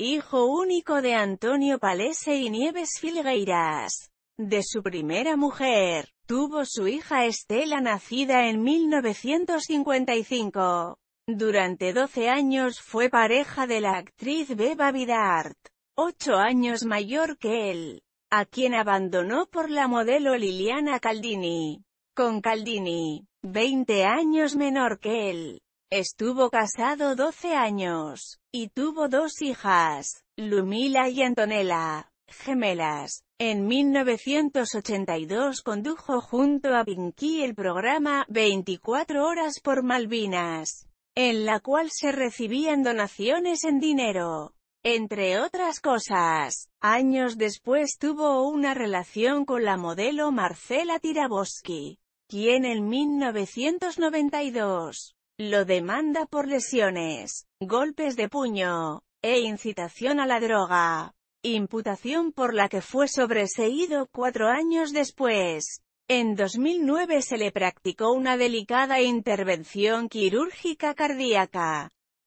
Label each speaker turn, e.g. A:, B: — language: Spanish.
A: hijo único de Antonio Palese y Nieves Filgueiras. De su primera mujer, tuvo su hija Estela nacida en 1955. Durante 12 años fue pareja de la actriz Beba Vidart, 8 años mayor que él, a quien abandonó por la modelo Liliana Caldini. Con Caldini, 20 años menor que él, Estuvo casado 12 años, y tuvo dos hijas, Lumila y Antonella, gemelas. En 1982 condujo junto a Pinky el programa 24 horas por Malvinas, en la cual se recibían donaciones en dinero. Entre otras cosas, años después tuvo una relación con la modelo Marcela Tiraboschi, quien en 1992 lo demanda por lesiones, golpes de puño, e incitación a la droga. Imputación por la que fue sobreseído cuatro años después. En 2009 se le practicó una delicada intervención quirúrgica cardíaca.